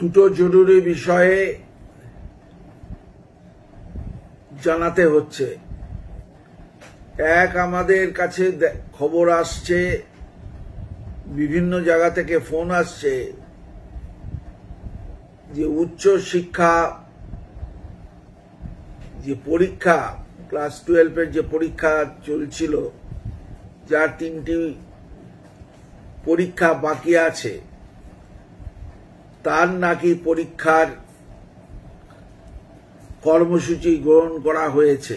দুটো জরুরি বিষয়ে জানাতে হচ্ছে এক আমাদের কাছে খবর আসছে বিভিন্ন জায়গা থেকে ফোন আসছে যে উচ্চ শিক্ষা যে পরীক্ষা ক্লাস টুয়েলভের যে পরীক্ষা চলছিল যার তিনটি পরীক্ষা বাকি আছে তার নাকি পরীক্ষার কর্মসূচি গ্রহণ করা হয়েছে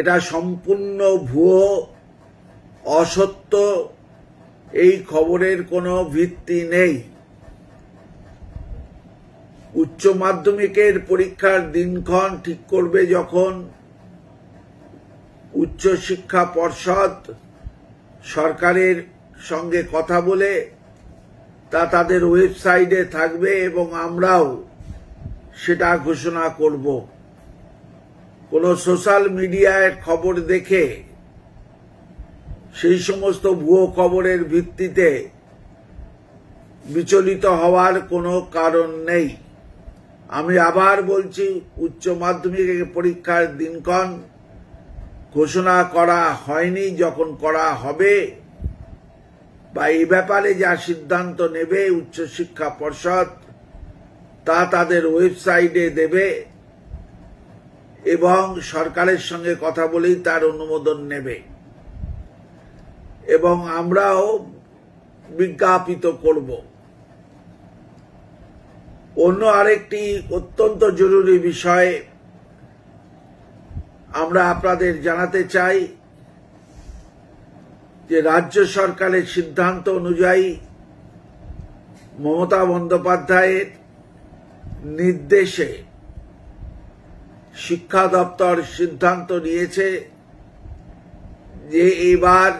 এটা সম্পূর্ণ ভুয়ো অসত্য এই খবরের কোনো ভিত্তি নেই উচ্চ মাধ্যমিকের পরীক্ষার দিনক্ষণ ঠিক করবে যখন উচ্চ শিক্ষা পর্ষদ সরকারের সঙ্গে কথা বলে তা তাদের ওয়েবসাইটে থাকবে এবং আমরাও সেটা ঘোষণা করব কোন সোশ্যাল মিডিয়ায় খবর দেখে সেই সমস্ত ভুয়ো খবরের ভিত্তিতে বিচলিত হওয়ার কোনো কারণ নেই আমি আবার বলছি উচ্চ মাধ্যমিক পরীক্ষার দিনক্ষণ ঘোষণা করা হয়নি যখন করা হবে বা এই ব্যাপারে যা সিদ্ধান্ত নেবে উচ্চশিক্ষা পর্ষদ তা তাদের ওয়েবসাইটে দেবে এবং সরকারের সঙ্গে কথা বলেই তার অনুমোদন নেবে এবং আমরাও বিজ্ঞাপিত করব অন্য আরেকটি অত্যন্ত জরুরি বিষয় আমরা আপনাদের জানাতে চাই যে রাজ্য সরকারের সিদ্ধান্ত অনুযায়ী মমতা বন্দ্যোপাধ্যায়ের নির্দেশে শিক্ষা দপ্তর সিদ্ধান্ত নিয়েছে যে এবার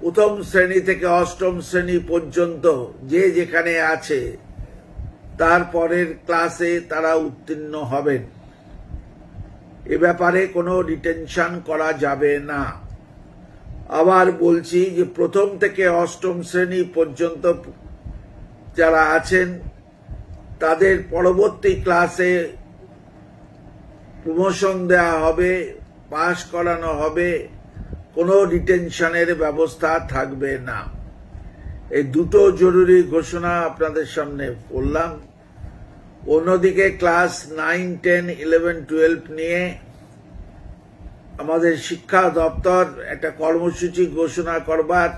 প্রথম শ্রেণী থেকে অষ্টম শ্রেণী পর্যন্ত যে যেখানে আছে তারপরের ক্লাসে তারা উত্তীর্ণ হবেন এ ব্যাপারে কোনো ডিটেনশন করা যাবে না আবার বলছি যে প্রথম থেকে অষ্টম শ্রেণী পর্যন্ত যারা আছেন তাদের পরবর্তী ক্লাসে প্রমোশন দেয়া হবে পাশ করানো হবে কোনো ডিটেনশনের ব্যবস্থা থাকবে না এই দুটো জরুরি ঘোষণা আপনাদের সামনে করলাম অন্যদিকে class nine ten eleven twelve নিয়ে আমাদের শিক্ষা দপ্তর একটা কর্মসূচি ঘোষণা করবার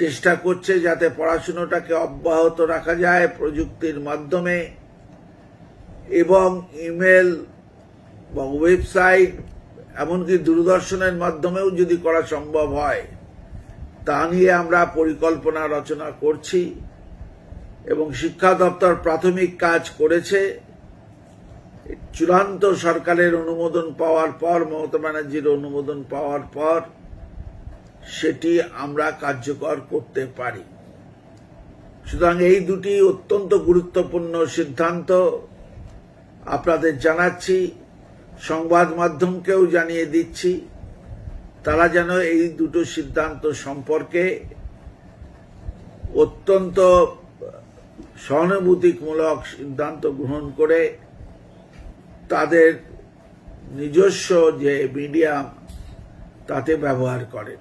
চেষ্টা করছে যাতে পড়াশুনোটাকে অব্যাহত রাখা যায় প্রযুক্তির মাধ্যমে এবং ইমেল এবং ওয়েবসাইট এমনকি দূরদর্শনের মাধ্যমেও যদি করা সম্ভব হয় তা নিয়ে আমরা পরিকল্পনা রচনা করছি এবং শিক্ষা দপ্তর প্রাথমিক কাজ করেছে চূড়ান্ত সরকারের অনুমোদন পাওয়ার পর মমতা ব্যানার্জির অনুমোদন পাওয়ার পর সেটি আমরা কার্যকর করতে পারি সুতরাং এই দুটি অত্যন্ত গুরুত্বপূর্ণ সিদ্ধান্ত আপনাদের জানাচ্ছি সংবাদ মাধ্যমকেও জানিয়ে দিচ্ছি তারা যেন এই দুটো সিদ্ধান্ত সম্পর্কে অত্যন্ত সহানুভূতিমূলক সিদ্ধান্ত গ্রহণ করে তাদের নিজস্ব যে মিডিয়াম তাতে ব্যবহার করেন